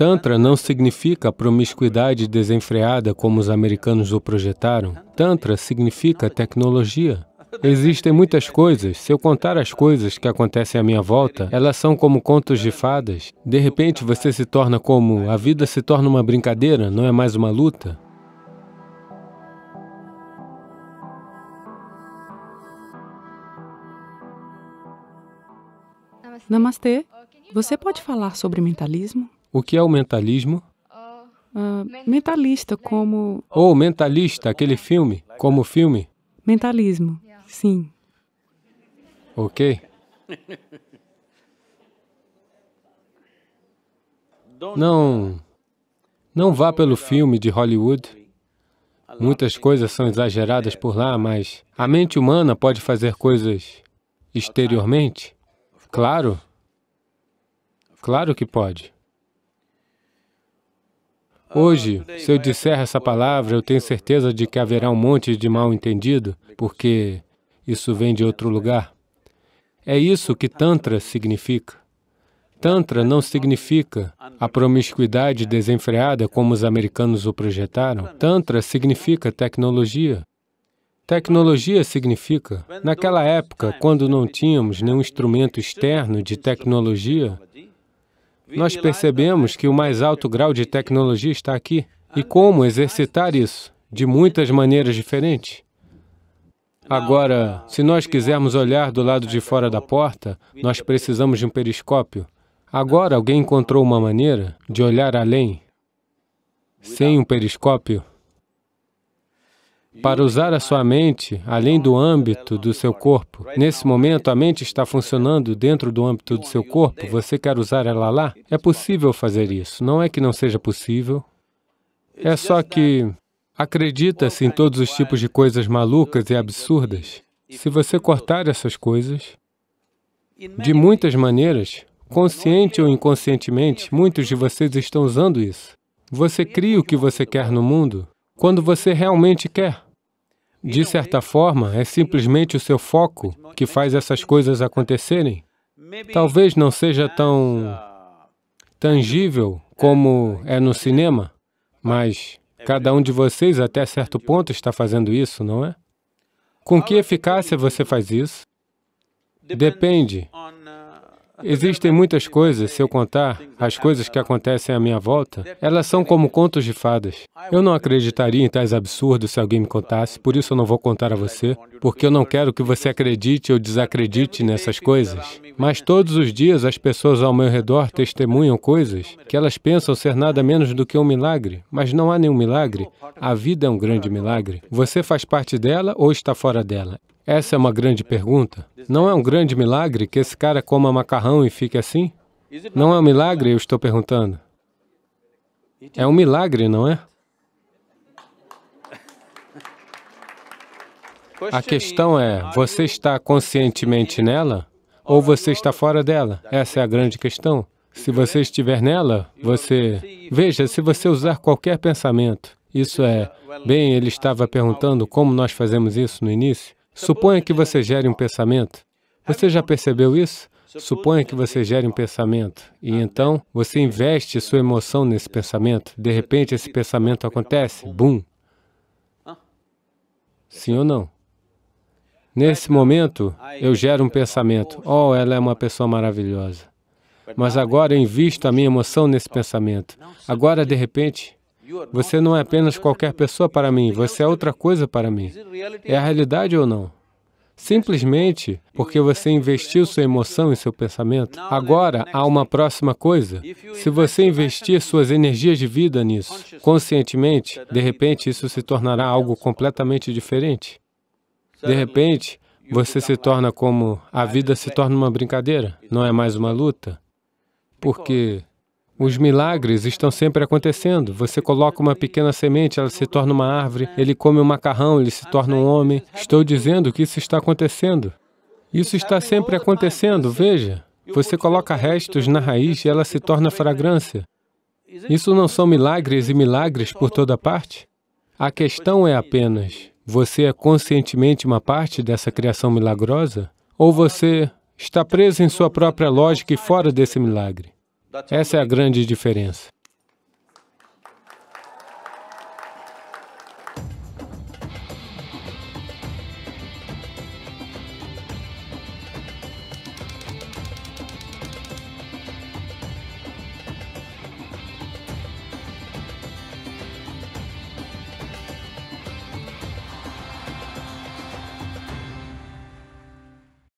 Tantra não significa promiscuidade desenfreada como os americanos o projetaram. Tantra significa tecnologia. Existem muitas coisas. Se eu contar as coisas que acontecem à minha volta, elas são como contos de fadas. De repente, você se torna como... A vida se torna uma brincadeira, não é mais uma luta. Namastê. Você pode falar sobre mentalismo? O que é o mentalismo? Uh, mentalista, como. Ou oh, mentalista, aquele filme, como filme? Mentalismo, sim. Ok. Não. Não vá pelo filme de Hollywood. Muitas coisas são exageradas por lá, mas a mente humana pode fazer coisas exteriormente? Claro. Claro que pode. Hoje, se eu disser essa palavra, eu tenho certeza de que haverá um monte de mal-entendido, porque isso vem de outro lugar. É isso que Tantra significa. Tantra não significa a promiscuidade desenfreada como os americanos o projetaram. Tantra significa tecnologia. Tecnologia significa, naquela época, quando não tínhamos nenhum instrumento externo de tecnologia, nós percebemos que o mais alto grau de tecnologia está aqui e como exercitar isso de muitas maneiras diferentes. Agora, se nós quisermos olhar do lado de fora da porta, nós precisamos de um periscópio. Agora, alguém encontrou uma maneira de olhar além sem um periscópio para usar a sua mente além do âmbito do seu corpo. Nesse momento, a mente está funcionando dentro do âmbito do seu corpo. Você quer usar ela lá? É possível fazer isso. Não é que não seja possível. É só que acredita-se em todos os tipos de coisas malucas e absurdas. Se você cortar essas coisas, de muitas maneiras, consciente ou inconscientemente, muitos de vocês estão usando isso. Você cria o que você quer no mundo quando você realmente quer de certa forma, é simplesmente o seu foco que faz essas coisas acontecerem. Talvez não seja tão tangível como é no cinema, mas cada um de vocês, até certo ponto, está fazendo isso, não é? Com que eficácia você faz isso? Depende Existem muitas coisas, se eu contar as coisas que acontecem à minha volta, elas são como contos de fadas. Eu não acreditaria em tais absurdos se alguém me contasse, por isso eu não vou contar a você, porque eu não quero que você acredite ou desacredite nessas coisas. Mas todos os dias as pessoas ao meu redor testemunham coisas que elas pensam ser nada menos do que um milagre, mas não há nenhum milagre. A vida é um grande milagre. Você faz parte dela ou está fora dela. Essa é uma grande pergunta. Não é um grande milagre que esse cara coma macarrão e fique assim? Não é um milagre, eu estou perguntando. É um milagre, não é? A questão é, você está conscientemente nela ou você está fora dela? Essa é a grande questão. Se você estiver nela, você... Veja, se você usar qualquer pensamento, isso é... Bem, ele estava perguntando como nós fazemos isso no início. Suponha que você gere um pensamento. Você já percebeu isso? Suponha que você gere um pensamento e então você investe sua emoção nesse pensamento. De repente, esse pensamento acontece. Bum! Sim ou não? Nesse momento, eu gero um pensamento. Oh, ela é uma pessoa maravilhosa. Mas agora eu invisto a minha emoção nesse pensamento. Agora, de repente, você não é apenas qualquer é pessoa para mim, você é, é outra coisa para mim. É a realidade ou não? Simplesmente porque você investiu sua emoção e seu pensamento. É Agora, há uma próxima coisa. Se você investir suas energias de vida nisso, conscientemente, de repente isso se tornará algo completamente diferente. De repente, você se torna como... A vida se torna uma brincadeira, não é mais uma luta. Porque os milagres estão sempre acontecendo. Você coloca uma pequena semente, ela se torna uma árvore. Ele come um macarrão, ele se torna um homem. Estou dizendo que isso está acontecendo. Isso está sempre acontecendo, veja. Você coloca restos na raiz e ela se torna fragrância. Isso não são milagres e milagres por toda parte? A questão é apenas, você é conscientemente uma parte dessa criação milagrosa? Ou você está preso em sua própria lógica e fora desse milagre? Essa é a grande diferença.